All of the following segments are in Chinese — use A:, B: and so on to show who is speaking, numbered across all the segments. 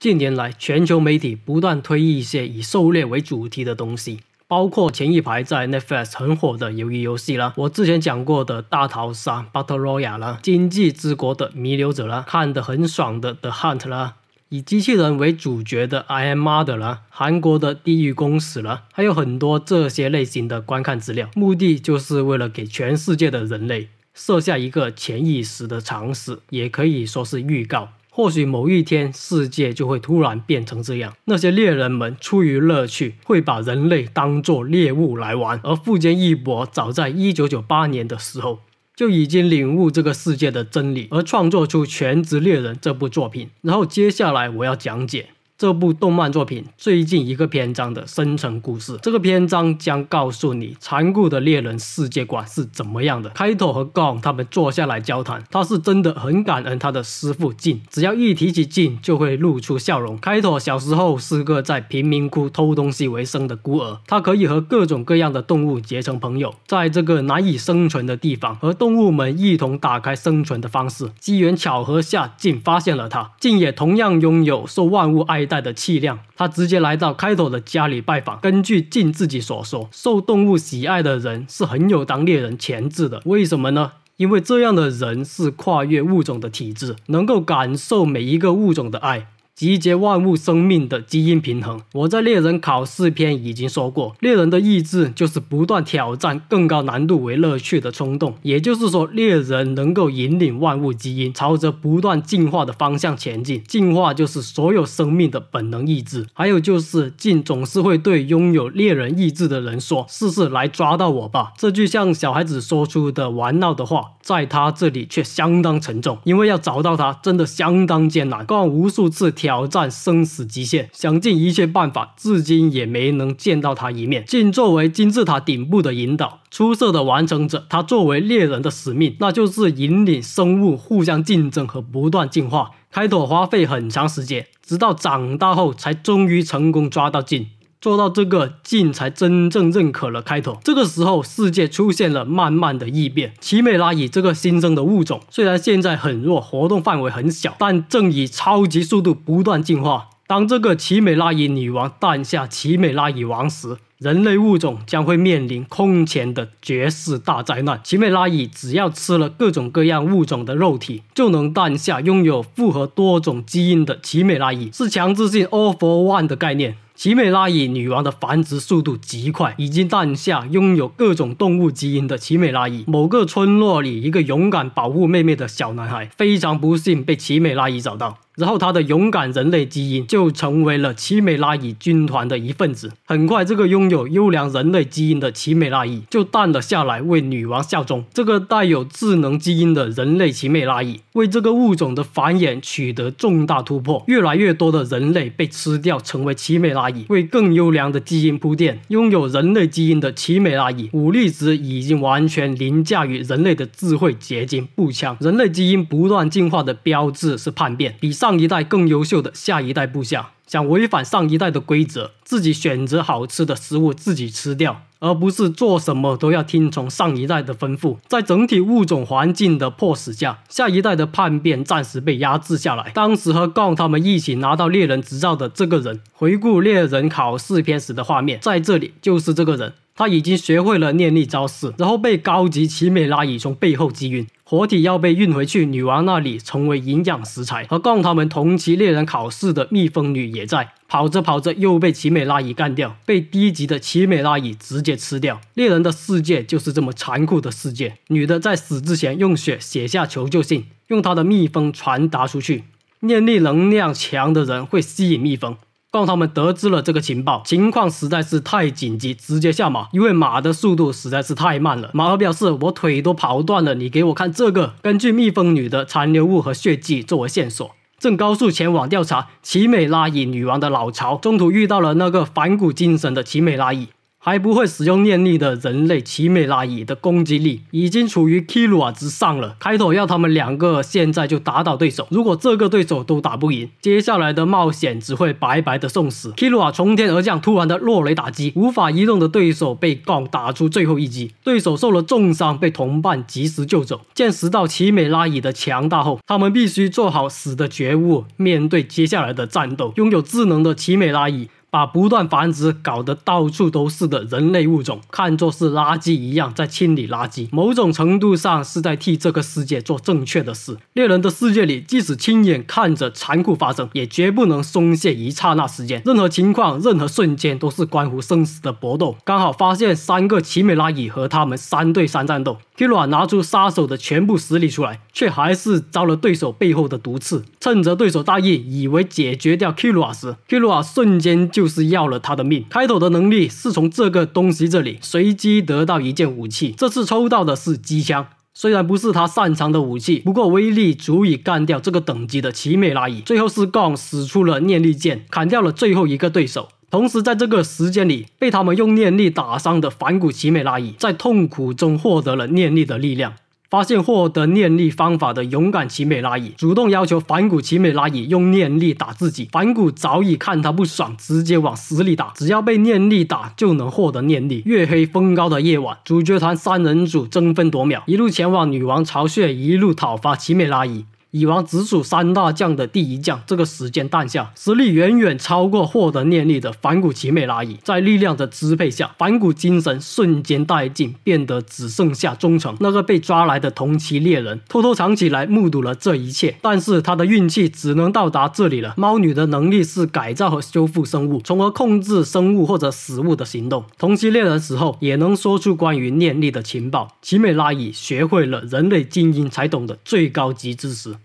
A: 近年来，全球媒体不断推一些以狩猎为主题的东西，包括前一排在 Netflix 很火的鱿鱼游戏啦，我之前讲过的《大逃杀》、《Battle Royale》啦，经济之国的弥留者》啦，看得很爽的《The Hunt》啦。以机器人为主角的《I Am m o t h e r 啦，韩国的《地狱公使》啦，还有很多这些类型的观看资料，目的就是为了给全世界的人类设下一个潜意识的常识，也可以说是预告。或许某一天，世界就会突然变成这样。那些猎人们出于乐趣，会把人类当作猎物来玩。而富坚义博早在1998年的时候，就已经领悟这个世界的真理，而创作出《全职猎人》这部作品。然后，接下来我要讲解。这部动漫作品最近一个篇章的深层故事，这个篇章将告诉你残酷的猎人世界观是怎么样的。开拓和 Gon 他们坐下来交谈，他是真的很感恩他的师傅进，只要一提起进就会露出笑容。开拓小时候是个在贫民窟偷东西为生的孤儿，他可以和各种各样的动物结成朋友，在这个难以生存的地方和动物们一同打开生存的方式。机缘巧合下，竟发现了他，竟也同样拥有受万物爱。带的气量，他直接来到开头的家里拜访。根据镜自己所说，受动物喜爱的人是很有当猎人潜质的。为什么呢？因为这样的人是跨越物种的体质，能够感受每一个物种的爱。集结万物生命的基因平衡。我在猎人考试篇已经说过，猎人的意志就是不断挑战更高难度为乐趣的冲动。也就是说，猎人能够引领万物基因朝着不断进化的方向前进。进化就是所有生命的本能意志。还有就是，进总是会对拥有猎人意志的人说：“试试来抓到我吧。”这句像小孩子说出的玩闹的话，在他这里却相当沉重，因为要找到他真的相当艰难。光无数次天。挑战生死极限，想尽一切办法，至今也没能见到他一面。进作为金字塔顶部的引导，出色的完成者。他作为猎人的使命，那就是引领生物互相竞争和不断进化。开拓花费很长时间，直到长大后才终于成功抓到进。做到这个境，才真正认可了开头。这个时候，世界出现了慢慢的异变。奇美拉蚁这个新生的物种，虽然现在很弱，活动范围很小，但正以超级速度不断进化。当这个奇美拉蚁女王诞下奇美拉蚁王时，人类物种将会面临空前的绝世大灾难。奇美拉蚁只要吃了各种各样物种的肉体，就能诞下拥有复合多种基因的奇美拉蚁，是强制性 all for one 的概念。奇美拉蚁女王的繁殖速度极快，已经诞下拥有各种动物基因的奇美拉蚁。某个村落里，一个勇敢保护妹妹的小男孩，非常不幸被奇美拉蚁找到。之后，他的勇敢人类基因就成为了奇美拉蚁军团的一份子。很快，这个拥有优良人类基因的奇美拉蚁就淡了下来，为女王效忠。这个带有智能基因的人类奇美拉蚁，为这个物种的繁衍取得重大突破。越来越多的人类被吃掉，成为奇美拉蚁，为更优良的基因铺垫。拥有人类基因的奇美拉蚁武力值已经完全凌驾于人类的智慧结晶步枪。人类基因不断进化的标志是叛变，比上。上一代更优秀的下一代部下想违反上一代的规则，自己选择好吃的食物自己吃掉，而不是做什么都要听从上一代的吩咐。在整体物种环境的迫使下，下一代的叛变暂时被压制下来。当时和 Gon 他们一起拿到猎人执照的这个人，回顾猎人考试篇时的画面，在这里就是这个人。他已经学会了念力招式，然后被高级奇美拉蚁从背后击晕，活体要被运回去女王那里成为营养食材。和供他们同期猎人考试的蜜蜂女也在跑着跑着又被奇美拉蚁干掉，被低级的奇美拉蚁直接吃掉。猎人的世界就是这么残酷的世界。女的在死之前用血写下求救信，用她的蜜蜂传达出去。念力能量强的人会吸引蜜蜂。告他们得知了这个情报，情况实在是太紧急，直接下马，因为马的速度实在是太慢了。马头表示：“我腿都跑断了，你给我看这个。”根据蜜蜂女的残留物和血迹作为线索，正高速前往调查奇美拉蚁女王的老巢，中途遇到了那个反骨精神的奇美拉蚁。还不会使用念力的人类奇美拉蚁的攻击力已经处于基鲁瓦之上了。开头要他们两个现在就打倒对手，如果这个对手都打不赢，接下来的冒险只会白白的送死。基鲁瓦从天而降，突然的落雷打击，无法移动的对手被杠打出最后一击，对手受了重伤，被同伴及时救走。见识到奇美拉蚁的强大后，他们必须做好死的觉悟，面对接下来的战斗。拥有智能的奇美拉蚁。把不断繁殖搞得到处都是的人类物种看作是垃圾一样，在清理垃圾，某种程度上是在替这个世界做正确的事。猎人的世界里，即使亲眼看着残酷发生，也绝不能松懈一刹那时间。任何情况、任何瞬间都是关乎生死的搏斗。刚好发现三个奇美拉蚁和他们三对三战斗，Kira 拿出杀手的全部实力出来。却还是遭了对手背后的毒刺。趁着对手大意，以为解决掉 Kira 时，Kira 瞬间就是要了他的命。开头的能力是从这个东西这里随机得到一件武器，这次抽到的是机枪，虽然不是他擅长的武器，不过威力足以干掉这个等级的奇美拉蚁。最后是 Gong 使出了念力剑，砍掉了最后一个对手。同时，在这个时间里，被他们用念力打伤的反骨奇美拉蚁，在痛苦中获得了念力的力量。发现获得念力方法的勇敢奇美拉蚁，主动要求反骨奇美拉蚁用念力打自己。反骨早已看他不爽，直接往死里打。只要被念力打，就能获得念力。月黑风高的夜晚，主角团三人组争分夺秒，一路前往女王巢穴，一路讨伐奇美拉蚁。蚁王直属三大将的第一将，这个时间诞下，实力远远超过获得念力的反骨奇美拉蚁。在力量的支配下，反骨精神瞬间殆尽，变得只剩下忠诚。那个被抓来的同期猎人偷偷藏起来，目睹了这一切。但是他的运气只能到达这里了。猫女的能力是改造和修复生物，从而控制生物或者死物的行动。同期猎人死后，也能说出关于念力的情报。奇美拉蚁学会了人类精英才懂的最高级知识。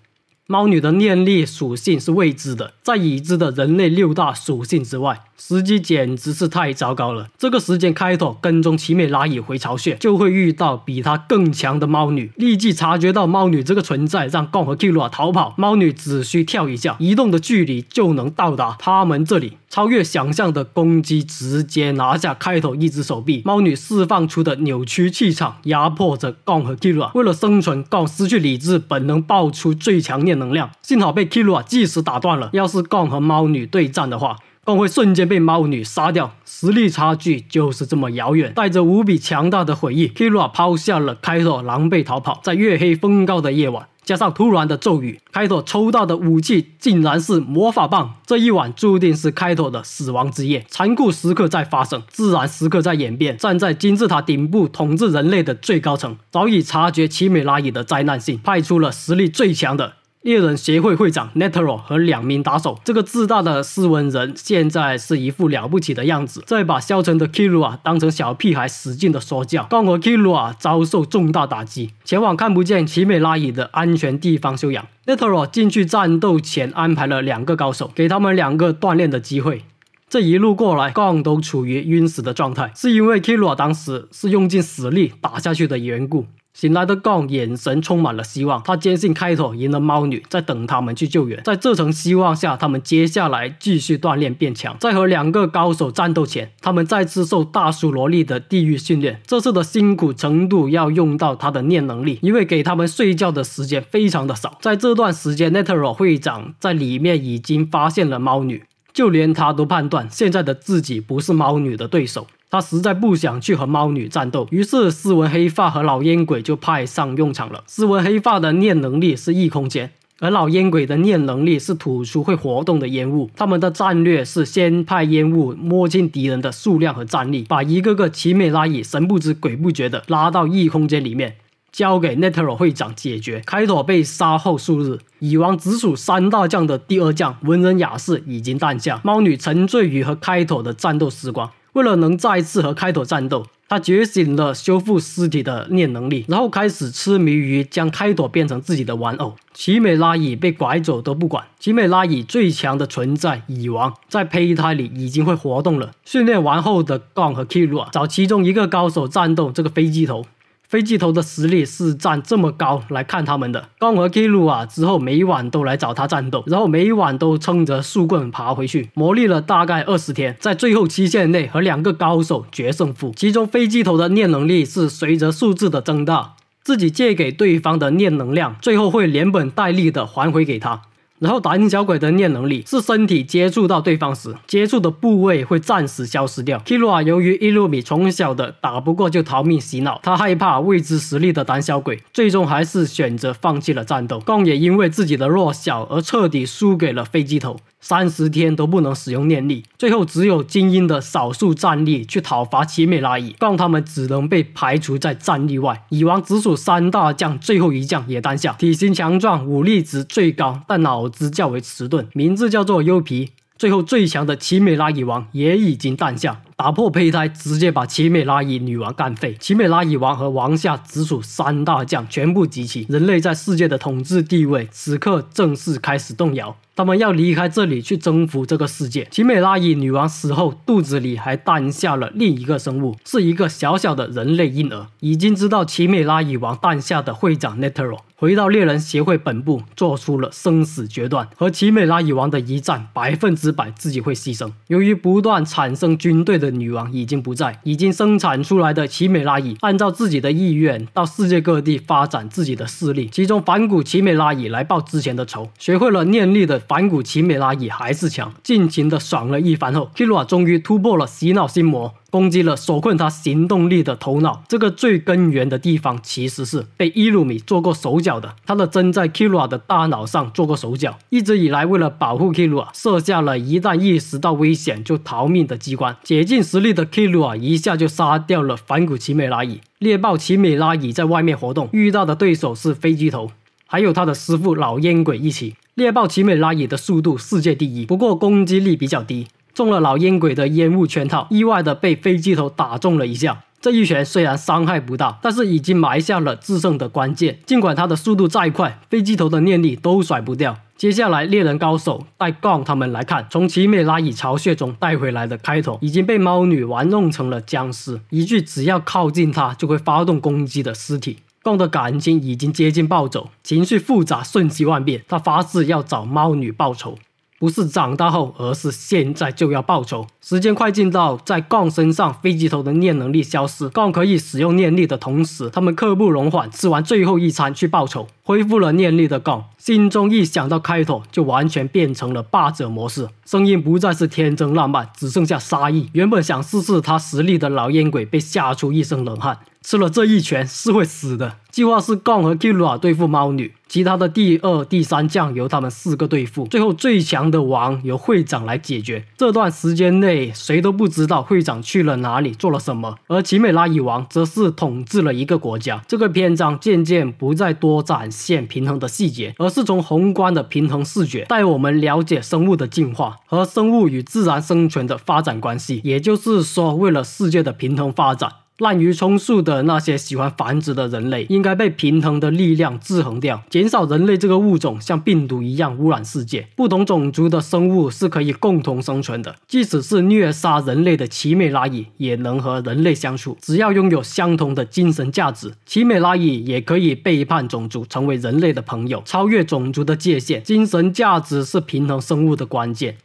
A: 猫女的念力属性是未知的，在已知的人类六大属性之外，时机简直是太糟糕了。这个时间开拓跟踪奇美拉蚁回巢穴，就会遇到比她更强的猫女，立即察觉到猫女这个存在，让贡和 k i l l a 逃跑。猫女只需跳一下，移动的距离就能到达他们这里。超越想象的攻击，直接拿下开头一只手臂。猫女释放出的扭曲气场，压迫着 Gong 和 Kira。为了生存，Gong 失去理智，本能爆出最强念能量，幸好被 Kira 及时打断了。要是 Gong 和猫女对战的话，Gong 会瞬间被猫女杀掉。实力差距就是这么遥远。带着无比强大的悔意，Kira 抛下了开头狼狈逃跑，在月黑风高的夜晚。加上突然的骤雨，开拓抽到的武器竟然是魔法棒。这一晚注定是开拓的死亡之夜。残酷时刻在发生，自然时刻在演变。站在金字塔顶部统治人类的最高层，早已察觉奇美拉蚁的灾难性，派出了实力最强的。猎人协会会长 Netero 和两名打手，这个自大的斯文人现在是一副了不起的样子，再把消沉的 k i r u a 当成小屁孩使劲的说教。刚和 k i r u a 遭受重大打击，前往看不见奇美拉蚁的安全地方休养。Netero 进去战斗前安排了两个高手，给他们两个锻炼的机会。这一路过来，Gong 都处于晕死的状态，是因为 k i r u a 当时是用尽死力打下去的缘故。醒来的 g o Gong 眼神充满了希望，他坚信开拓赢了猫女，在等他们去救援。在这层希望下，他们接下来继续锻炼变强。在和两个高手战斗前，他们再次受大叔萝莉的地狱训练。这次的辛苦程度要用到他的念能力，因为给他们睡觉的时间非常的少。在这段时间，Nettero 会长在里面已经发现了猫女，就连他都判断现在的自己不是猫女的对手。他实在不想去和猫女战斗，于是斯文黑发和老烟鬼就派上用场了。斯文黑发的念能力是异空间，而老烟鬼的念能力是吐出会活动的烟雾。他们的战略是先派烟雾摸清敌人的数量和战力，把一个个奇美拉蚁神不知鬼不觉的拉到异空间里面，交给奈特罗会长解决。开拓被杀后数日，蚁王直属三大将的第二将文人雅士已经诞下。猫女沉醉于和开拓的战斗时光。为了能再次和开拓战斗，他觉醒了修复尸体的念能力，然后开始痴迷于将开拓变成自己的玩偶。奇美拉蚁被拐走都不管。奇美拉蚁最强的存在蚁王在胚胎里已经会活动了。训练完后的 Gong 和 Kira 找其中一个高手战斗。这个飞机头。飞机头的实力是站这么高来看他们的。刚和 k i l u 啊之后，每晚都来找他战斗，然后每晚都撑着树棍爬回去，磨砺了大概二十天，在最后期限内和两个高手决胜负。其中，飞机头的念能力是随着数字的增大，自己借给对方的念能量，最后会连本带利的还回给他。然后，胆小鬼的念能力是身体接触到对方时，接触的部位会暂时消失掉。基洛尔由于伊洛米从小的打不过就逃命洗脑，他害怕未知实力的胆小鬼，最终还是选择放弃了战斗。光也因为自己的弱小而彻底输给了飞机头。三十天都不能使用念力，最后只有精英的少数战力去讨伐奇美拉蚁，但他们只能被排除在战力外。蚁王直属三大将，最后一将也诞下，体型强壮，武力值最高，但脑子较为迟钝，名字叫做优皮。最后最强的奇美拉蚁王也已经诞下。打破胚胎，直接把奇美拉蚁女王干废。奇美拉蚁王和王下直属三大将全部集齐，人类在世界的统治地位此刻正式开始动摇。他们要离开这里，去征服这个世界。奇美拉蚁女王死后，肚子里还诞下了另一个生物，是一个小小的人类婴儿。已经知道奇美拉蚁王诞下的会长 Netero 回到猎人协会本部，做出了生死决断：和奇美拉蚁王的一战，百分之百自己会牺牲。由于不断产生军队的。女王已经不在，已经生产出来的奇美拉蚁按照自己的意愿到世界各地发展自己的势力。其中反骨奇美拉蚁来报之前的仇，学会了念力的反骨奇美拉蚁还是强，尽情的爽了一番后，Kira 终于突破了洗脑心魔。攻击了锁困他行动力的头脑，这个最根源的地方其实是被伊鲁米做过手脚的。他的针在 Kira 的大脑上做过手脚，一直以来为了保护 Kira，设下了一旦意识到危险就逃命的机关。竭尽实力的 Kira 一下就杀掉了反骨奇美拉蚁。猎豹奇美拉蚁在外面活动遇到的对手是飞机头，还有他的师傅老烟鬼一起。猎豹奇美拉蚁的速度世界第一，不过攻击力比较低。中了老烟鬼的烟雾圈套，意外的被飞机头打中了一下。这一拳虽然伤害不大，但是已经埋下了制胜的关键。尽管他的速度再快，飞机头的念力都甩不掉。接下来，猎人高手带杠他们来看，从奇美拉蚁巢穴中带回来的开头已经被猫女玩弄成了僵尸，一具只要靠近它就会发动攻击的尸体。杠的感情已经接近暴走，情绪复杂，瞬息万变。他发誓要找猫女报仇。不是长大后，而是现在就要报仇。时间快进到在杠身上，飞机头的念能力消失。杠可以使用念力的同时，他们刻不容缓，吃完最后一餐去报仇。恢复了念力的杠，心中一想到开头，就完全变成了霸者模式，声音不再是天真浪漫，只剩下杀意。原本想试试他实力的老烟鬼，被吓出一身冷汗。吃了这一拳是会死的。计划是 Gong 和 Kira 对付猫女，其他的第二、第三将由他们四个对付，最后最强的王由会长来解决。这段时间内，谁都不知道会长去了哪里，做了什么。而奇美拉蚁王则是统治了一个国家。这个篇章渐渐不再多展现平衡的细节，而是从宏观的平衡视觉带我们了解生物的进化和生物与自然生存的发展关系。也就是说，为了世界的平衡发展。滥竽充数的那些喜欢繁殖的人类，应该被平衡的力量制衡掉，减少人类这个物种像病毒一样污染世界。不同种族的生物是可以共同生存的，即使是虐杀人类的奇美拉蚁，也能和人类相处，只要拥有相同的精神价值。奇美拉蚁也可以背叛种族，成为人类的朋友，超越种族的界限。精神价值是平衡生物的关键。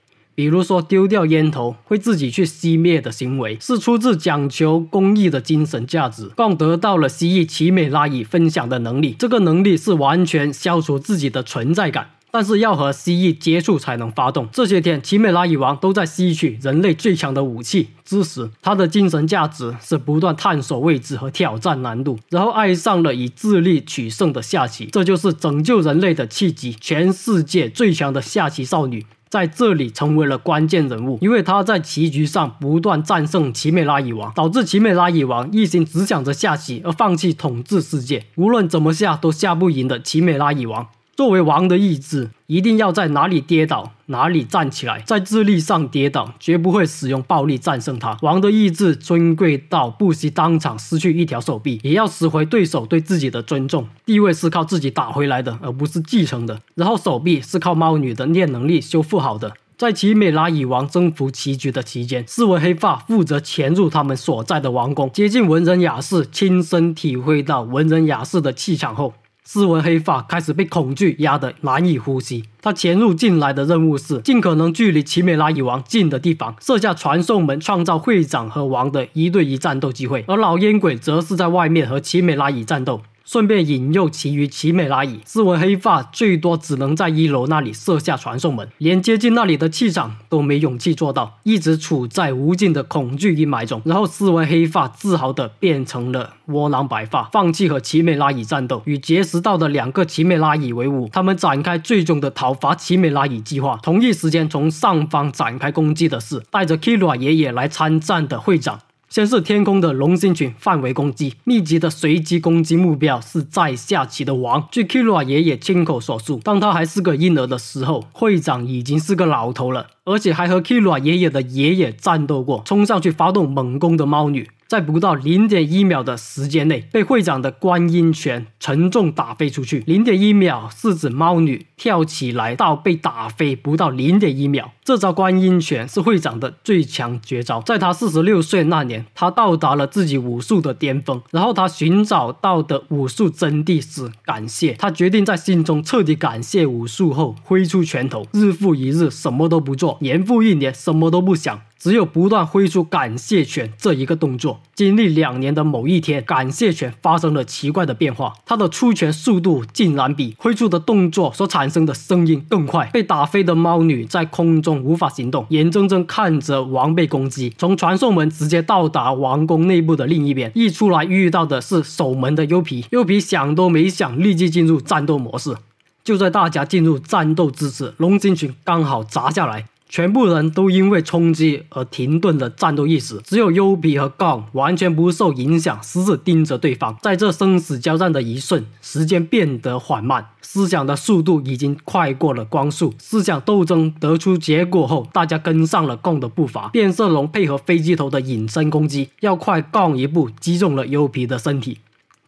A: 比如说，丢掉烟头会自己去熄灭的行为，是出自讲求公益的精神价值。更得到了蜥蜴奇美拉蚁分享的能力，这个能力是完全消除自己的存在感，但是要和蜥蜴接触才能发动。这些天，奇美拉蚁王都在吸取人类最强的武器——知识。它的精神价值是不断探索未知和挑战难度，然后爱上了以智力取胜的下棋。这就是拯救人类的契机。全世界最强的下棋少女。在这里成为了关键人物，因为他在棋局上不断战胜奇美拉蚁王，导致奇美拉蚁王一心只想着下棋，而放弃统治世界。无论怎么下都下不赢的奇美拉蚁王。作为王的意志，一定要在哪里跌倒哪里站起来。在智力上跌倒，绝不会使用暴力战胜他。王的意志尊贵到不惜当场失去一条手臂，也要拾回对手对自己的尊重。地位是靠自己打回来的，而不是继承的。然后手臂是靠猫女的念能力修复好的。在奇美拉蚁王征服棋局的期间，四位黑发负责潜入他们所在的王宫，接近文人雅士，亲身体会到文人雅士的气场后。斯文黑发开始被恐惧压得难以呼吸。他潜入进来的任务是尽可能距离奇美拉蚁王近的地方设下传送门，创造会长和王的一对一战斗机会。而老烟鬼则是在外面和奇美拉蚁战斗。顺便引诱其余奇美拉蚁。斯文黑发最多只能在一楼那里设下传送门，连接近那里的气场都没勇气做到，一直处在无尽的恐惧阴霾中。然后斯文黑发自豪地变成了窝囊白发，放弃和奇美拉蚁战斗，与结识到的两个奇美拉蚁为伍。他们展开最终的讨伐奇美拉蚁计划。同一时间从上方展开攻击的是带着 Kira 爷爷来参战的会长。先是天空的龙星群范围攻击，密集的随机攻击目标是在下棋的王。据 Kira 爷爷亲口所述，当他还是个婴儿的时候，会长已经是个老头了，而且还和 Kira 爷爷的爷爷战斗过。冲上去发动猛攻的猫女。在不到零点一秒的时间内，被会长的观音拳沉重打飞出去。零点一秒是指猫女跳起来到被打飞不到零点一秒。这招观音拳是会长的最强绝招。在他四十六岁那年，他到达了自己武术的巅峰。然后他寻找到的武术真谛是感谢。他决定在心中彻底感谢武术后，挥出拳头。日复一日，什么都不做；年复一年，什么都不想。只有不断挥出感谢拳这一个动作，经历两年的某一天，感谢拳发生了奇怪的变化，它的出拳速度竟然比挥出的动作所产生的声音更快。被打飞的猫女在空中无法行动，眼睁睁看着王被攻击，从传送门直接到达王宫内部的另一边。一出来遇到的是守门的优皮，优皮想都没想，立即进入战斗模式。就在大家进入战斗之时，龙筋群刚好砸下来。全部人都因为冲击而停顿了战斗意识，只有优皮和杠完全不受影响，死死盯着对方。在这生死交战的一瞬，时间变得缓慢，思想的速度已经快过了光速。思想斗争得出结果后，大家跟上了杠的步伐。变色龙配合飞机头的隐身攻击，要快杠一步，击中了优皮的身体。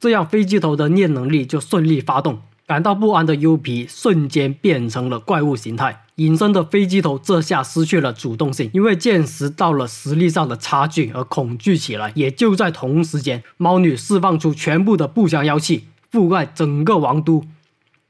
A: 这样，飞机头的念能力就顺利发动。感到不安的优皮瞬间变成了怪物形态。隐身的飞机头这下失去了主动性，因为见识到了实力上的差距而恐惧起来。也就在同时间，猫女释放出全部的不祥妖气，覆盖整个王都。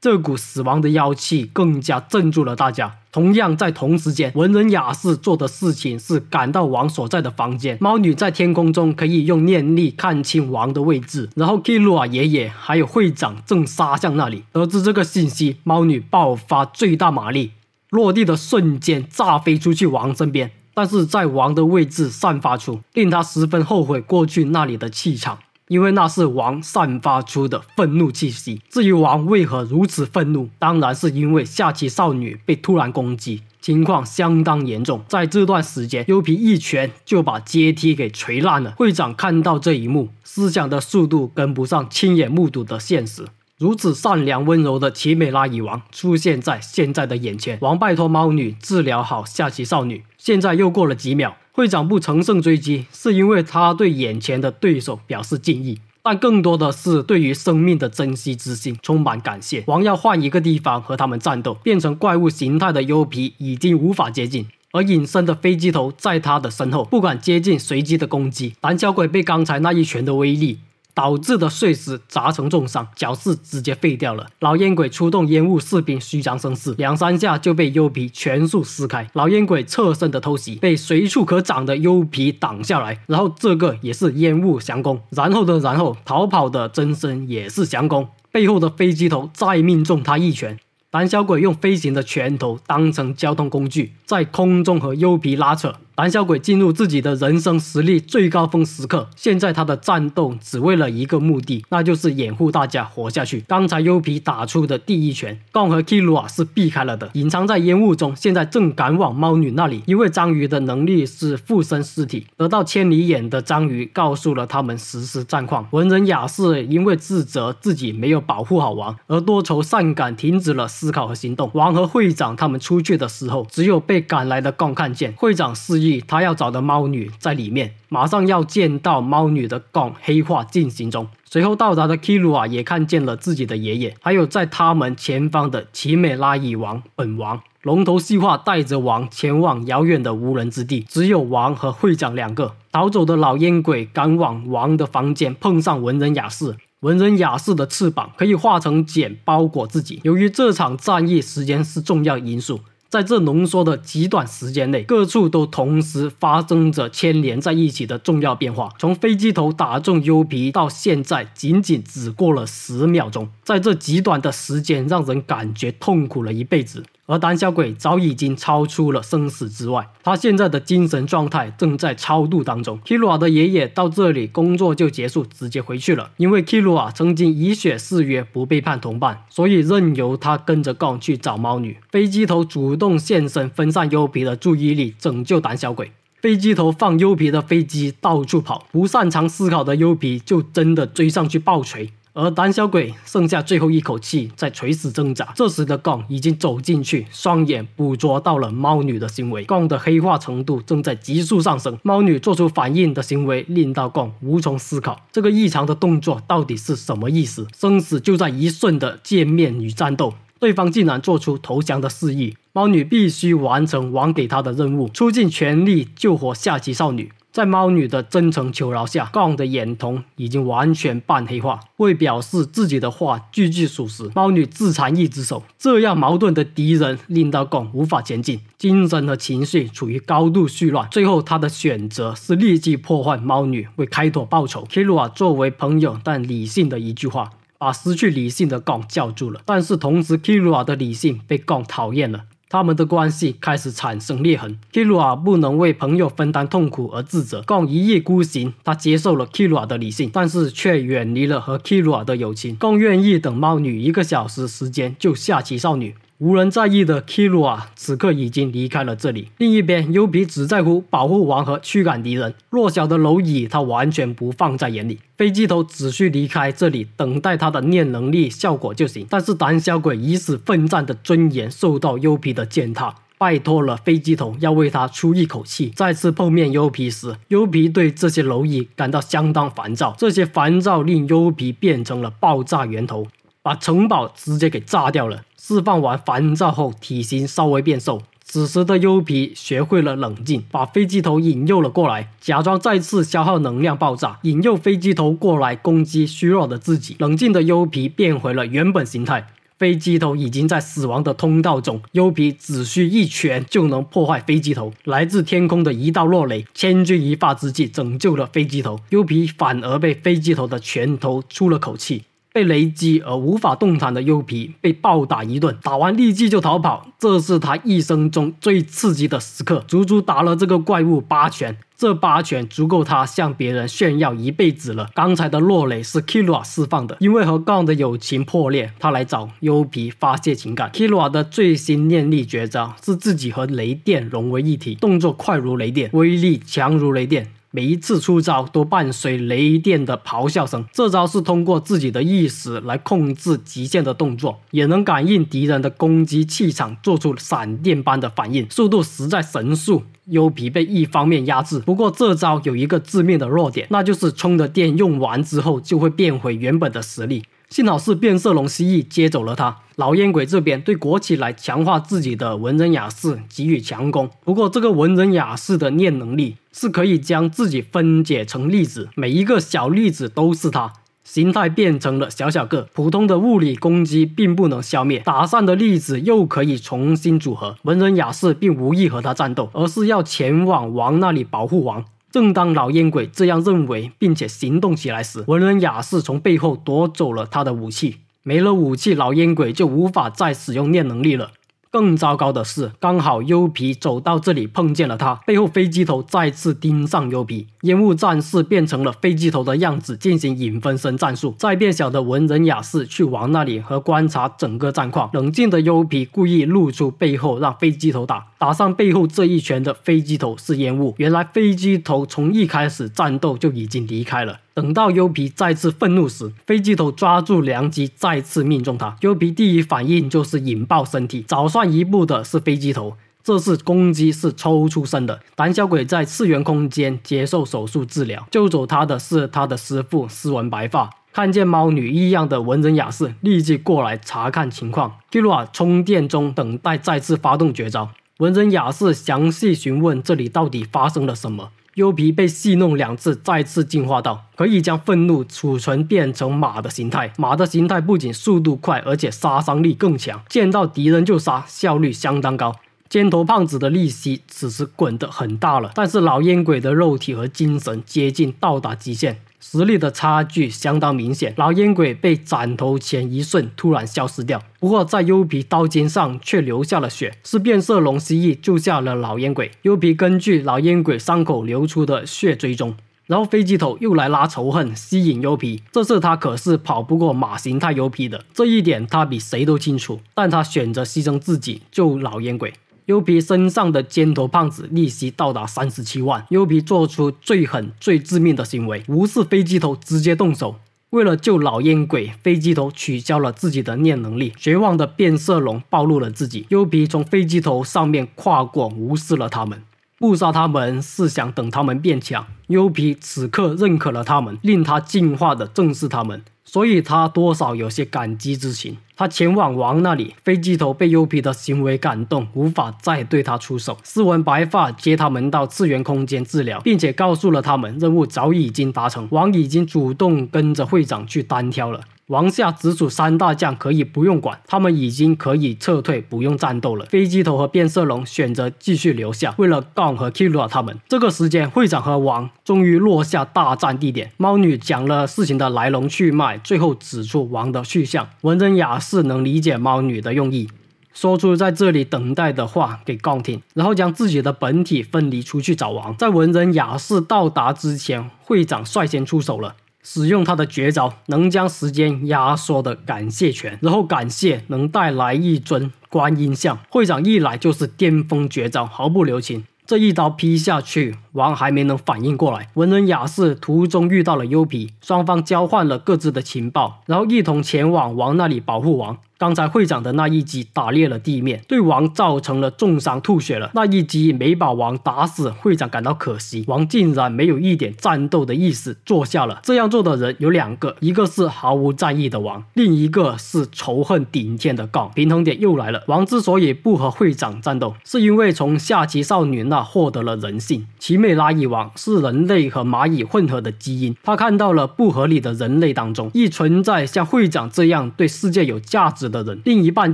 A: 这股死亡的妖气更加镇住了大家。同样在同时间，文人雅士做的事情是赶到王所在的房间。猫女在天空中可以用念力看清王的位置，然后 k i l a 爷爷还有会长正杀向那里。得知这个信息，猫女爆发最大马力。落地的瞬间，炸飞出去王身边，但是在王的位置散发出令他十分后悔过去那里的气场，因为那是王散发出的愤怒气息。至于王为何如此愤怒，当然是因为下棋少女被突然攻击，情况相当严重。在这段时间，优皮一拳就把阶梯给锤烂了。会长看到这一幕，思想的速度跟不上亲眼目睹的现实。如此善良温柔的奇美拉蚁王出现在现在的眼前，王拜托猫女治疗好下棋少女。现在又过了几秒，会长不乘胜追击，是因为他对眼前的对手表示敬意，但更多的是对于生命的珍惜之心充满感谢。王要换一个地方和他们战斗，变成怪物形态的幽皮已经无法接近，而隐身的飞机头在他的身后不敢接近，随机的攻击胆小鬼被刚才那一拳的威力。导致的碎石砸成重伤，脚是直接废掉了。老烟鬼出动烟雾，士兵虚张声势，两三下就被幽皮全数撕开。老烟鬼侧身的偷袭被随处可长的幽皮挡下来，然后这个也是烟雾降攻，然后的然后逃跑的真身也是降攻，背后的飞机头再命中他一拳。胆小鬼用飞行的拳头当成交通工具，在空中和幽皮拉扯。胆小鬼进入自己的人生实力最高峰时刻。现在他的战斗只为了一个目的，那就是掩护大家活下去。刚才优皮打出的第一拳，杠和 k 基 o 啊是避开了的，隐藏在烟雾中，现在正赶往猫女那里。因为章鱼的能力是附身尸体，得到千里眼的章鱼告诉了他们实时战况。文人雅士因为自责自己没有保护好王，而多愁善感，停止了思考和行动。王和会长他们出去的时候，只有被赶来的杠看见。会长是。他要找的猫女在里面，马上要见到猫女的 g n 黑化进行中。随后到达的 k i r u a 也看见了自己的爷爷，还有在他们前方的奇美拉蚁王本王。龙头细化带着王前往遥远的无人之地，只有王和会长两个逃走的老烟鬼赶往王的房间，碰上文人雅士。文人雅士的翅膀可以化成茧包裹自己。由于这场战役时间是重要因素。在这浓缩的极短时间内，各处都同时发生着牵连在一起的重要变化。从飞机头打中 U 皮到现在，仅仅只过了十秒钟，在这极短的时间，让人感觉痛苦了一辈子。而胆小鬼早已经超出了生死之外，他现在的精神状态正在超度当中。基鲁瓦的爷爷到这里工作就结束，直接回去了。因为基鲁瓦曾经以血誓约不背叛同伴，所以任由他跟着杠去找猫女。飞机头主动现身分散优皮的注意力，拯救胆小鬼。飞机头放优皮的飞机到处跑，不擅长思考的优皮就真的追上去爆锤。而胆小鬼剩下最后一口气，在垂死挣扎。这时的杠已经走进去，双眼捕捉到了猫女的行为。杠的黑化程度正在急速上升。猫女做出反应的行为令到杠无从思考，这个异常的动作到底是什么意思？生死就在一瞬的见面与战斗，对方竟然做出投降的示意。猫女必须完成王给她的任务，出尽全力救活下级少女。在猫女的真诚求饶下，Gong 的眼瞳已经完全半黑化。为表示自己的话句句属实，猫女自残一只手。这样矛盾的敌人令到 Gong 无法前进，精神和情绪处于高度絮乱。最后，他的选择是立即破坏猫女为开拓报仇。Kira 作为朋友但理性的一句话，把失去理性的 Gong 叫住了。但是同时，Kira 的理性被 Gong 讨厌了。他们的关系开始产生裂痕，Kira 不能为朋友分担痛苦而自责，更一意孤行。他接受了 Kira 的理性，但是却远离了和 Kira 的友情，更愿意等猫女一个小时时间就下棋少女。无人在意的 k r 鲁啊，此刻已经离开了这里。另一边，优皮只在乎保护王和驱赶敌人，弱小的蝼蚁他完全不放在眼里。飞机头只需离开这里，等待他的念能力效果就行。但是胆小鬼以死奋战的尊严受到优皮的践踏，拜托了，飞机头要为他出一口气。再次碰面优皮时，优皮对这些蝼蚁感到相当烦躁，这些烦躁令优皮变成了爆炸源头。把城堡直接给炸掉了。释放完烦躁后，体型稍微变瘦。此时的优皮学会了冷静，把飞机头引诱了过来，假装再次消耗能量爆炸，引诱飞机头过来攻击虚弱的自己。冷静的优皮变回了原本形态。飞机头已经在死亡的通道中，优皮只需一拳就能破坏飞机头。来自天空的一道落雷，千钧一发之际拯救了飞机头。优皮反而被飞机头的拳头出了口气。被雷击而无法动弹的优皮被暴打一顿，打完立即就逃跑。这是他一生中最刺激的时刻，足足打了这个怪物八拳，这八拳足够他向别人炫耀一辈子了。刚才的落雷是 Kira 释放的，因为和 g o n 的友情破裂，他来找优皮发泄情感。Kira 的最新念力绝招是自己和雷电融为一体，动作快如雷电，威力强如雷电。每一次出招都伴随雷电的咆哮声，这招是通过自己的意识来控制极限的动作，也能感应敌人的攻击气场，做出闪电般的反应，速度实在神速。优皮被一方面压制，不过这招有一个致命的弱点，那就是充的电用完之后就会变回原本的实力。幸好是变色龙蜥蜴接走了他。老烟鬼这边对国企来强化自己的文人雅士给予强攻。不过这个文人雅士的念能力是可以将自己分解成粒子，每一个小粒子都是它。形态变成了小小个，普通的物理攻击并不能消灭。打散的粒子又可以重新组合。文人雅士并无意和他战斗，而是要前往王那里保护王。正当老烟鬼这样认为并且行动起来时，文人雅士从背后夺走了他的武器。没了武器，老烟鬼就无法再使用念能力了。更糟糕的是，刚好优皮走到这里，碰见了他。背后飞机头再次盯上优皮，烟雾战士变成了飞机头的样子进行引分身战术。再变小的文人雅士去往那里和观察整个战况。冷静的优皮故意露出背后，让飞机头打打上背后这一拳的飞机头是烟雾。原来飞机头从一开始战斗就已经离开了。等到优皮再次愤怒时，飞机头抓住良机，再次命中他。优皮第一反应就是引爆身体，早算一步的是飞机头，这次攻击是抽出身的胆小鬼在次元空间接受手术治疗，救走他的是他的师傅斯文白发。看见猫女异样的文人雅士立即过来查看情况，Kira 充电中，等待再次发动绝招。文人雅士详细询问这里到底发生了什么。幽皮被戏弄两次，再次进化到可以将愤怒储存变成马的形态。马的形态不仅速度快，而且杀伤力更强，见到敌人就杀，效率相当高。尖头胖子的利息此时滚得很大了，但是老烟鬼的肉体和精神接近到达极限。实力的差距相当明显，老烟鬼被斩头前一瞬突然消失掉，不过在幽皮刀尖上却留下了血，是变色龙蜥蜴救下了老烟鬼。幽皮根据老烟鬼伤口流出的血追踪，然后飞机头又来拉仇恨吸引幽皮，这次他可是跑不过马形态幽皮的，这一点他比谁都清楚，但他选择牺牲自己救老烟鬼。优皮身上的尖头胖子利息到达三十七万，优皮做出最狠最致命的行为，无视飞机头直接动手。为了救老烟鬼，飞机头取消了自己的念能力。绝望的变色龙暴露了自己，优皮从飞机头上面跨过，无视了他们。不杀他们是想等他们变强。优皮此刻认可了他们，令他进化的正是他们。所以他多少有些感激之情。他前往王那里，飞机头被优皮的行为感动，无法再对他出手。斯文白发接他们到次元空间治疗，并且告诉了他们任务早已经达成，王已经主动跟着会长去单挑了。王下直属三大将可以不用管，他们已经可以撤退，不用战斗了。飞机头和变色龙选择继续留下，为了 g n 和 Kira 他们。这个时间，会长和王终于落下大战地点。猫女讲了事情的来龙去脉。最后指出王的去向，文人雅士能理解猫女的用意，说出在这里等待的话给杠听，然后将自己的本体分离出去找王。在文人雅士到达之前，会长率先出手了，使用他的绝招能将时间压缩的感谢权，然后感谢能带来一尊观音像。会长一来就是巅峰绝招，毫不留情。这一刀劈下去，王还没能反应过来。文人雅士途中遇到了优皮，双方交换了各自的情报，然后一同前往王那里保护王。刚才会长的那一击打裂了地面，对王造成了重伤，吐血了。那一击没把王打死，会长感到可惜。王竟然没有一点战斗的意思，坐下了。这样做的人有两个，一个是毫无战意的王，另一个是仇恨顶天的杠。平衡点又来了。王之所以不和会长战斗，是因为从下棋少女那获得了人性。奇美拉蚁王是人类和蚂蚁混合的基因，他看到了不合理的人类当中亦存在像会长这样对世界有价值。的人，另一半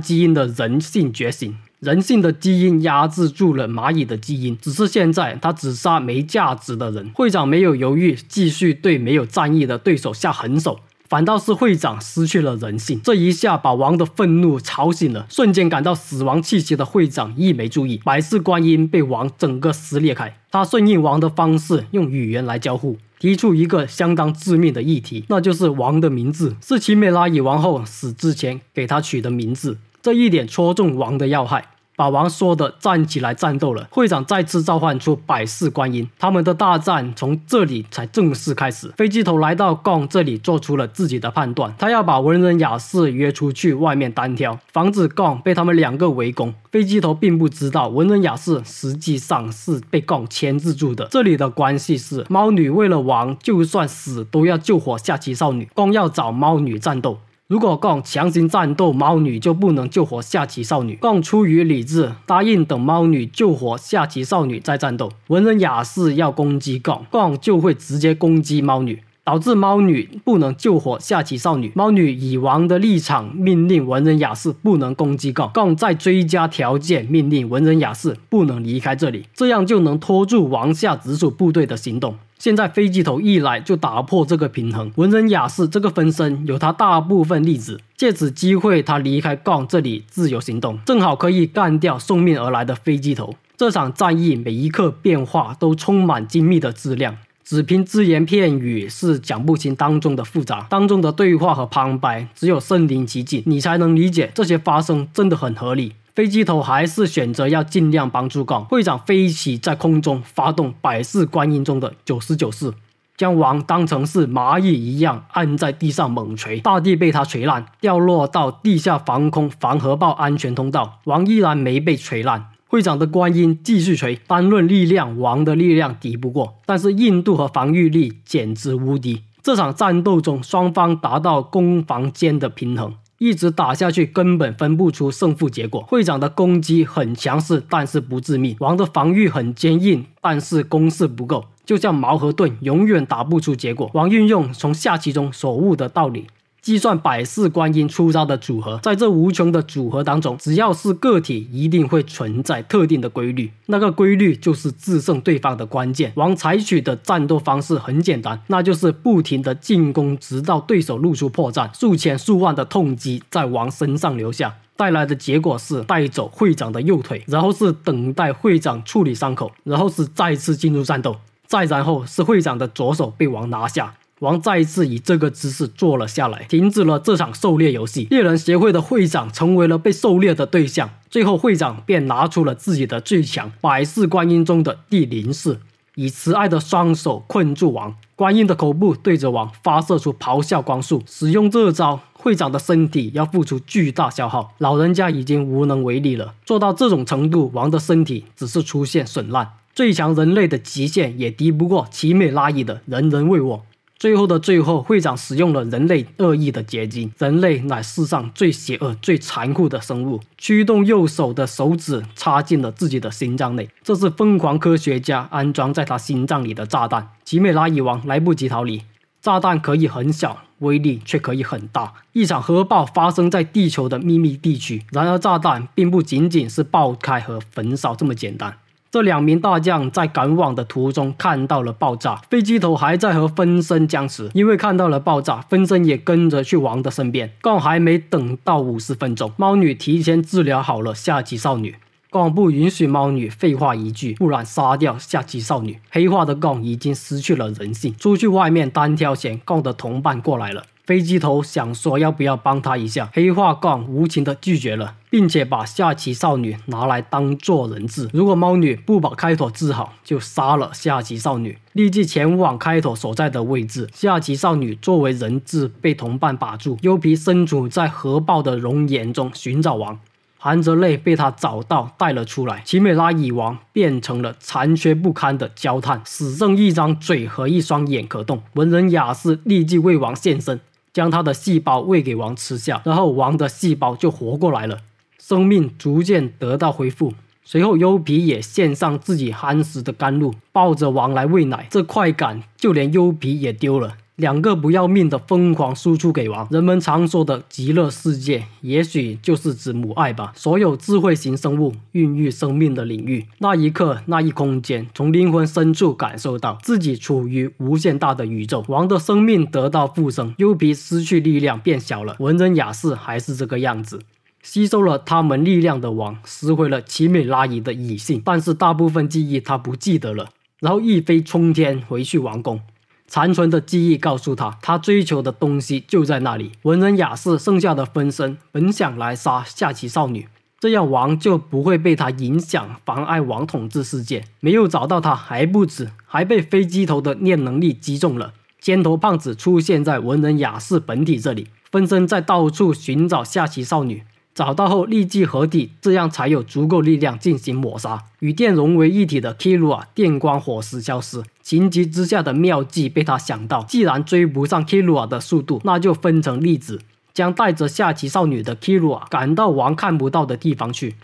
A: 基因的人性觉醒，人性的基因压制住了蚂蚁的基因，只是现在他只杀没价值的人。会长没有犹豫，继续对没有战意的对手下狠手，反倒是会长失去了人性，这一下把王的愤怒吵醒了，瞬间感到死亡气息的会长一没注意，百世观音被王整个撕裂开，他顺应王的方式，用语言来交互。提出一个相当致命的议题，那就是王的名字是奇美拉以王后死之前给他取的名字，这一点戳中王的要害。把王说的站起来战斗了。会长再次召唤出百世观音，他们的大战从这里才正式开始。飞机头来到杠这里，做出了自己的判断，他要把文人雅士约出去外面单挑，防止杠被他们两个围攻。飞机头并不知道文人雅士实际上是被杠牵制住的。这里的关系是：猫女为了王，就算死都要救火下棋少女。杠要找猫女战斗。如果 Gon 强行战斗，猫女就不能救活下棋少女。Gon 出于理智，答应等猫女救活下棋少女再战斗。文人雅士要攻击 Gon，Gon 就会直接攻击猫女。导致猫女不能救火，下棋少女。猫女以王的立场命令文人雅士不能攻击杠杠，在追加条件命令文人雅士不能离开这里，这样就能拖住王下直属部队的行动。现在飞机头一来就打破这个平衡。文人雅士这个分身有他大部分例子，借此机会他离开杠这里自由行动，正好可以干掉送命而来的飞机头。这场战役每一刻变化都充满精密的质量。只凭只言片语是讲不清当中的复杂，当中的对话和旁白，只有身临其境，你才能理解这些发生真的很合理。飞机头还是选择要尽量帮助港会长飞起，在空中发动百世观音中的九十九式，将王当成是蚂蚁一样按在地上猛锤，大地被他锤烂，掉落到地下防空防核爆安全通道，王依然没被锤烂。会长的观音继续锤，单论力量，王的力量敌不过，但是硬度和防御力简直无敌。这场战斗中，双方达到攻防间的平衡，一直打下去根本分不出胜负结果。会长的攻击很强势，但是不致命；王的防御很坚硬，但是攻势不够，就像矛和盾，永远打不出结果。王运用从下棋中所悟的道理。计算百世观音出招的组合，在这无穷的组合当中，只要是个体，一定会存在特定的规律。那个规律就是制胜对方的关键。王采取的战斗方式很简单，那就是不停的进攻，直到对手露出破绽。数千数万的痛击在王身上留下，带来的结果是带走会长的右腿，然后是等待会长处理伤口，然后是再次进入战斗，再然后是会长的左手被王拿下。王再一次以这个姿势坐了下来，停止了这场狩猎游戏。猎人协会的会长成为了被狩猎的对象。最后，会长便拿出了自己的最强——百世观音中的第零式，以慈爱的双手困住王。观音的口部对着王发射出咆哮光束。使用这招，会长的身体要付出巨大消耗。老人家已经无能为力了。做到这种程度，王的身体只是出现损烂。最强人类的极限也敌不过奇美拉伊的“人人为我”。最后的最后，会长使用了人类恶意的结晶。人类乃世上最邪恶、最残酷的生物。驱动右手的手指插进了自己的心脏内，这是疯狂科学家安装在他心脏里的炸弹。吉美拉蚁王来不及逃离，炸弹可以很小，威力却可以很大。一场核爆发生在地球的秘密地区。然而，炸弹并不仅仅是爆开和焚烧这么简单。这两名大将在赶往的途中看到了爆炸，飞机头还在和分身僵持。因为看到了爆炸，分身也跟着去王的身边。Gong 还没等到五十分钟，猫女提前治疗好了下级少女。Gong 不允许猫女废话一句，不然杀掉下级少女。黑化的 Gong 已经失去了人性，出去外面单挑前，Gong 的同伴过来了。飞机头想说要不要帮他一下，黑化杠无情的拒绝了，并且把下棋少女拿来当做人质。如果猫女不把开拓治好，就杀了下棋少女，立即前往开拓所在的位置。下棋少女作为人质被同伴把住，幽皮身处在核爆的熔岩中寻找王，含着泪被他找到带了出来。奇美拉蚁王变成了残缺不堪的焦炭，只剩一张嘴和一双眼可动。文人雅士立即为王献身。将他的细胞喂给王吃下，然后王的细胞就活过来了，生命逐渐得到恢复。随后优皮也献上自己憨实的甘露，抱着王来喂奶，这快感就连优皮也丢了。两个不要命的疯狂输出给王。人们常说的极乐世界，也许就是指母爱吧。所有智慧型生物孕育生命的领域，那一刻，那一空间，从灵魂深处感受到自己处于无限大的宇宙。王的生命得到复生，幽皮失去力量变小了。文人雅士还是这个样子。吸收了他们力量的王，撕毁了奇美拉蚁的野性，但是大部分记忆他不记得了。然后一飞冲天回去王宫。残存的记忆告诉他，他追求的东西就在那里。文人雅士剩下的分身本想来杀下棋少女，这样王就不会被他影响，妨碍王统治世界。没有找到他还不止，还被飞机头的念能力击中了。尖头胖子出现在文人雅士本体这里，分身在到处寻找下棋少女。找到后立即合体，这样才有足够力量进行抹杀。与电融为一体的 k i r u a 电光火石消失。情急之下的妙计被他想到，既然追不上 k i r u a 的速度，那就分成粒子，将带着下棋少女的 k i r u a 赶到王看不到的地方去。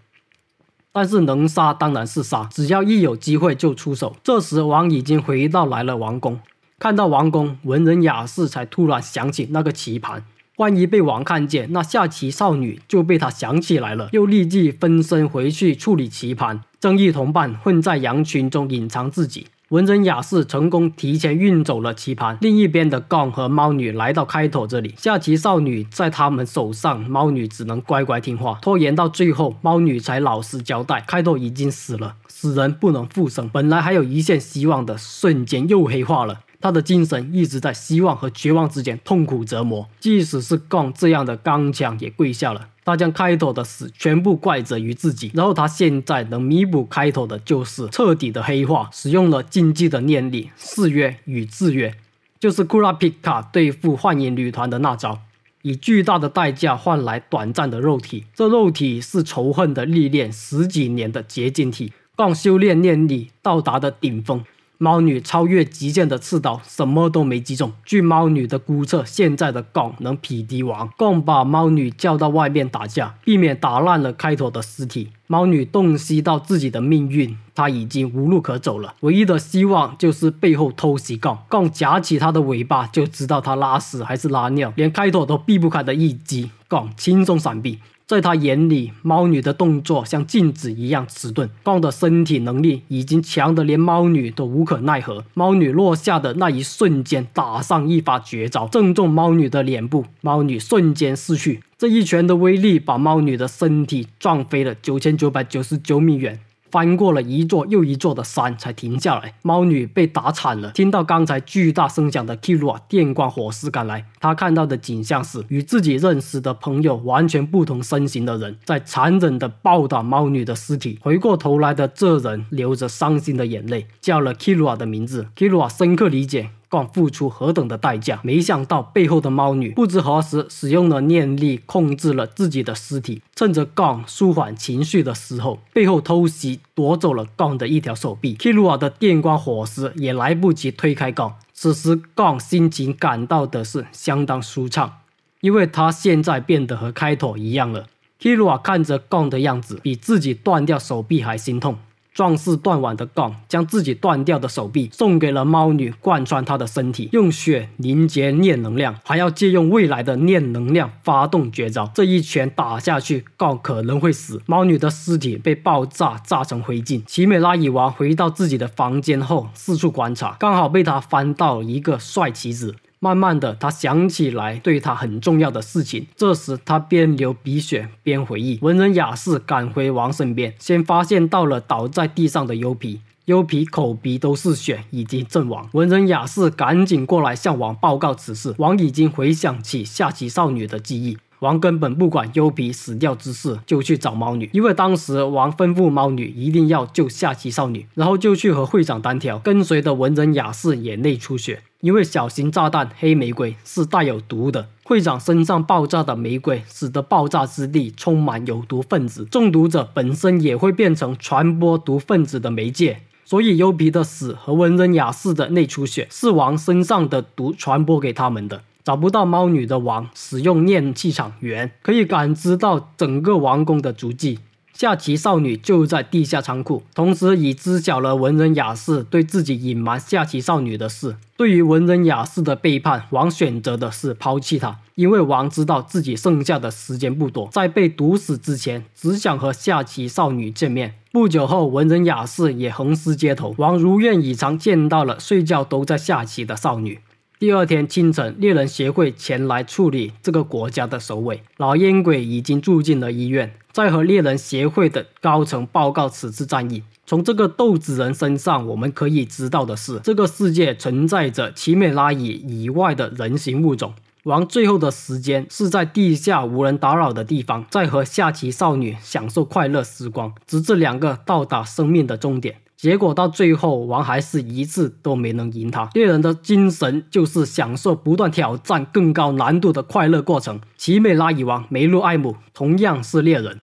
A: 但是能杀当然是杀，只要一有机会就出手。这时王已经回到来了王宫，看到王宫文人雅士，才突然想起那个棋盘。万一被王看见，那下棋少女就被他想起来了，又立即分身回去处理棋盘。正义同伴混在羊群中隐藏自己，文人雅士成功提前运走了棋盘。另一边的杠和猫女来到开拓这里，下棋少女在他们手上，猫女只能乖乖听话，拖延到最后，猫女才老实交代，开拓已经死了，死人不能复生。本来还有一线希望的，瞬间又黑化了。他的精神一直在希望和绝望之间痛苦折磨，即使是杠这样的刚强也跪下了。他将开头的死全部怪责于自己，然后他现在能弥补开头的就是彻底的黑化，使用了禁忌的念力誓约与制约，就是库拉皮卡对付幻影旅团的那招，以巨大的代价换来短暂的肉体。这肉体是仇恨的历练，十几年的结晶体，杠修炼念力到达的顶峰。猫女超越极限的刺刀什么都没击中。据猫女的估测，现在的杠能匹敌王杠，把猫女叫到外面打架，避免打烂了开拓的尸体。猫女洞悉到自己的命运，她已经无路可走了，唯一的希望就是背后偷袭杠。杠夹起她的尾巴，就知道她拉屎还是拉尿。连开拓都避不开的一击，杠轻松闪避。在他眼里，猫女的动作像镜子一样迟钝，光的身体能力已经强得连猫女都无可奈何。猫女落下的那一瞬间，打上一发绝招，正中猫女的脸部，猫女瞬间逝去。这一拳的威力，把猫女的身体撞飞了九千九百九十九米远。翻过了一座又一座的山，才停下来。猫女被打惨了。听到刚才巨大声响的 Kira 电光火石赶来，他看到的景象是与自己认识的朋友完全不同身形的人在残忍地暴打猫女的尸体。回过头来的这人流着伤心的眼泪，叫了 Kira 的名字。Kira 深刻理解。Gong 付出何等的代价，没想到背后的猫女不知何时使用了念力控制了自己的尸体。趁着 Gong 舒缓情绪的时候，背后偷袭夺走了 Gong 的一条手臂。Kilua 的电光火石也来不及推开 Gong。此时 Gong 心情感到的是相当舒畅，因为他现在变得和开拓一样了。Kilua 看着 Gong 的样子，比自己断掉手臂还心痛。壮士断腕的杠将自己断掉的手臂送给了猫女，贯穿她的身体，用血凝结念能量，还要借用未来的念能量发动绝招。这一拳打下去，杠可能会死。猫女的尸体被爆炸炸成灰烬。奇美拉以王回到自己的房间后，四处观察，刚好被他翻到一个帅棋子。慢慢的，他想起来对他很重要的事情。这时，他边流鼻血边回忆。文人雅士赶回王身边，先发现到了倒在地上的优皮，优皮口鼻都是血，已经阵亡。文人雅士赶紧过来向王报告此事。王已经回想起下棋少女的记忆。王根本不管幽皮死掉之事，就去找猫女，因为当时王吩咐猫女一定要救下棋少女，然后就去和会长单挑。跟随的文人雅士，眼泪出血，因为小型炸弹黑玫瑰是带有毒的，会长身上爆炸的玫瑰使得爆炸之地充满有毒分子，中毒者本身也会变成传播毒分子的媒介，所以幽皮的死和文人雅士的内出血是王身上的毒传播给他们的。找不到猫女的王，使用念气场源可以感知到整个王宫的足迹。下棋少女就在地下仓库，同时已知晓了文人雅士对自己隐瞒下棋少女的事。对于文人雅士的背叛，王选择的是抛弃他，因为王知道自己剩下的时间不多，在被毒死之前，只想和下棋少女见面。不久后，文人雅士也横尸街头，王如愿以偿见到了睡觉都在下棋的少女。第二天清晨，猎人协会前来处理这个国家的首尾。老烟鬼已经住进了医院，在和猎人协会的高层报告此次战役。从这个豆子人身上，我们可以知道的是，这个世界存在着奇美拉以以外的人形物种。王最后的时间是在地下无人打扰的地方，在和下棋少女享受快乐时光，直至两个到达生命的终点。结果到最后，王还是一次都没能赢他。猎人的精神就是享受不断挑战更高难度的快乐过程。奇美拉蚁王梅洛艾姆同样是猎人。